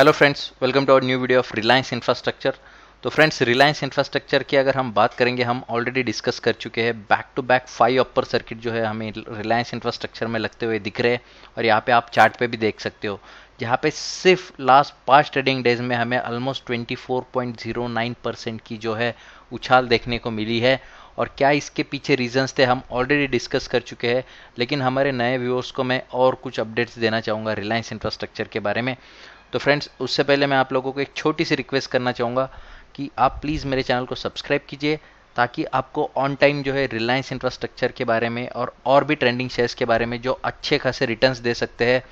hello friends welcome to our new video of Reliance Infrastructure तो friends Reliance Infrastructure की अगर हम बात करेंगे हम ऑलरेडी डिस्कस कर चुके हैं back to back five upper circuit जो है हमें रिलायंस इंफ्रास्ट्रक्चर में लगते हुए दिख रहे हैं और यहाँ पे आप चार्ट पे भी देख सकते हो जहाँ पे सिर्फ लास्ट पाँच ट्रेडिंग डेज में हमें ऑलमोस्ट ट्वेंटी परसेंट की जो है उछाल देखने को मिली है और क्या इसके पीछे रीजंस थे हम ऑलरेडी डिस्कस कर चुके हैं लेकिन हमारे नए व्यूअर्स को मैं और कुछ अपडेट्स देना चाहूँगा रिलायंस इंफ्रास्ट्रक्चर के बारे में तो फ्रेंड्स उससे पहले मैं आप लोगों को एक छोटी सी रिक्वेस्ट करना चाहूँगा कि आप प्लीज़ मेरे चैनल को सब्सक्राइब कीजिए ताकि आपको ऑन टाइम जो है रिलायंस इंफ्रास्ट्रक्चर के बारे में और और भी ट्रेंडिंग शेयर्स के बारे में जो अच्छे खासे रिटर्न्स दे सकते हैं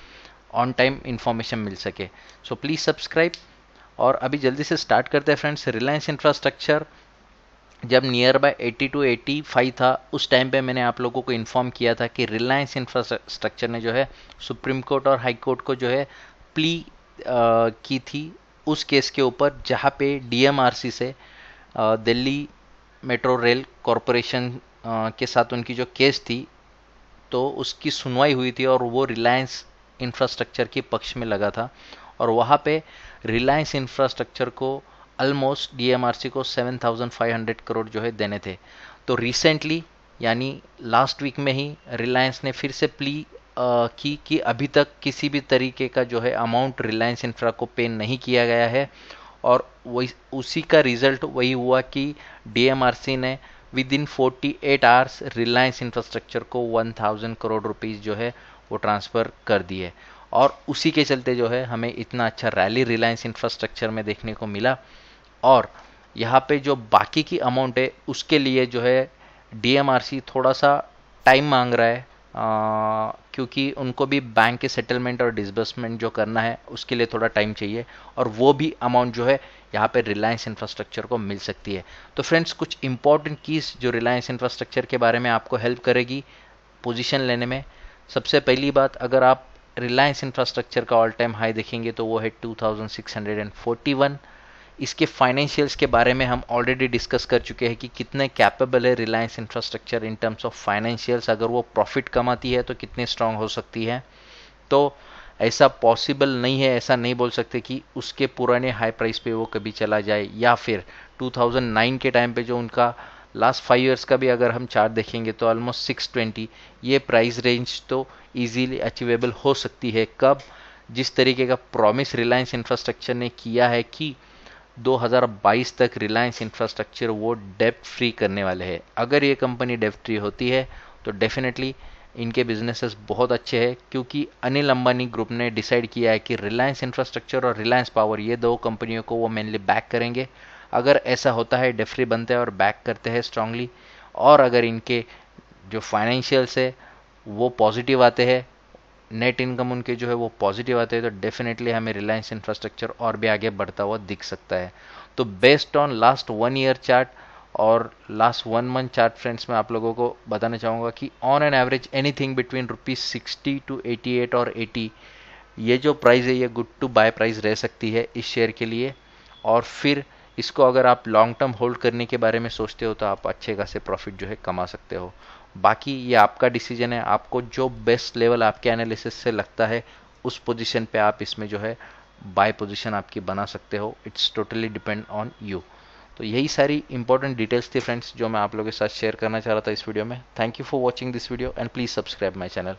ऑन टाइम इन्फॉर्मेशन मिल सके सो प्लीज़ सब्सक्राइब और अभी जल्दी से स्टार्ट करते हैं फ्रेंड्स रिलायंस इंफ्रास्ट्रक्चर जब nearby eighty two eighty five था उस टाइम पे मैंने आप लोगों को इन्फॉर्म किया था कि रिलायंस इंफ्रास्ट्रक्चर ने जो है सुप्रीम कोर्ट और हाई कोर्ट को जो है प्ली की थी उस केस के ऊपर जहाँ पे डीएमआरसी से दिल्ली मेट्रो रेल कॉरपोरेशन के साथ उनकी जो केस थी तो उसकी सुनवाई हुई थी और वो रिलायंस इंफ्रास्ट्रक्चर के पक्ष में लगा था और वहाँ पे रिलायंस इंफ्रास्ट्रक्चर को ऑलमोस्ट डीएमआरसी को 7,500 करोड़ जो है देने थे तो रिसेंटली यानी लास्ट वीक में ही रिलायंस ने फिर से प्ली की कि अभी तक किसी भी तरीके का जो है अमाउंट रिलायंस इंफ्रा को पे नहीं किया गया है और वही उसी का रिजल्ट वही हुआ कि डीएमआरसी ने within 48 hours Reliance Infrastructure को 1000 करोड़ रुपीज़ जो है वो ट्रांसफ़र कर दिए और उसी के चलते जो है हमें इतना अच्छा रैली रिलायंस इंफ्रास्ट्रक्चर में देखने को मिला और यहाँ पे जो बाकी की अमाउंट है उसके लिए जो है डीएमआरसी थोड़ा सा टाइम मांग रहा है क्योंकि उनको भी बैंक के सेटलमेंट और डिसबर्समेंट जो करना है उसके लिए थोड़ा टाइम चाहिए और वो भी अमाउंट जो है यहाँ पे रिलायंस इंफ्रास्ट्रक्चर को मिल सकती है तो फ्रेंड्स कुछ इंपॉर्टेंट कीज़ जो रिलायंस इंफ्रास्ट्रक्चर के बारे में आपको हेल्प करेगी पोजिशन लेने में सबसे पहली बात अगर आप रिलायंस इंफ्रास्ट्रक्चर का ऑल टाइम हाई देखेंगे तो वो है वन इसके फाइनेंशियल्स के बारे में हम ऑलरेडी डिस्कस कर चुके हैं कि कितने कैपेबल है Reliance Infrastructure in terms of financials अगर वो प्रॉफिट कमाती है तो कितने स्ट्रांग हो सकती है तो ऐसा पॉसिबल नहीं है ऐसा नहीं बोल सकते कि उसके पुराने हाई प्राइस पे वो कभी चला जाए या फिर 2009 के टाइम पे जो उनका लास्ट फाइव इयर्स का भी अगर हम चार्ट देखेंगे तो ऑलमोस्ट 620 ये प्राइस रेंज तो इजीली अचीवेबल हो सकती है कब जिस तरीके का प्रॉमिस रिलायंस इंफ्रास्ट्रक्चर ने किया है कि 2022 तक रिलायंस इंफ्रास्ट्रक्चर वो डेप्ट फ्री करने वाले हैं अगर ये कंपनी डेप्ट फ्री होती है तो डेफिनेटली इनके बिजनेसेस बहुत अच्छे हैं क्योंकि अनिल अंबानी ग्रुप ने डिसाइड किया है कि रिलायंस इंफ्रास्ट्रक्चर और रिलायंस पावर ये दो कंपनियों को वो मेनली बैक करेंगे अगर ऐसा होता है डेफ्री बनते हैं और बैक करते हैं स्ट्रांगली और अगर इनके जो फाइनेंशियल्स है वो पॉजिटिव आते हैं नेट इनकम उनके जो है वो पॉजिटिव आते हैं तो डेफिनेटली हमें रिलायंस इंफ्रास्ट्रक्चर और भी आगे बढ़ता हुआ दिख सकता है तो based on last one year chart और last one month chart friends मैं आप लोगों को बताना चाहूँगा कि on an average anything between rupees sixty two eighty eight और एटी ये जो प्राइस है ये गुड टू बाय प्राइस रह सकती है इस शेयर के लिए और फिर इसको अगर आप लॉन्ग टर्म होल्ड करने के बारे में सोचते हो तो आप अच्छे खासे प्रॉफिट जो है कमा सकते हो बाकी ये आपका डिसीजन है आपको जो बेस्ट लेवल आपके एनालिसिस से लगता है उस पोजीशन पे आप इसमें जो है बाय पोजीशन आपकी बना सकते हो it's totally depend on you तो यही सारी इंपॉर्टेंट डिटेल्स थी फ्रेंड्स जो मैं आप लोगों के साथ शेयर करना चाह रहा था इस वीडियो में thank you for watching this video and please subscribe my channel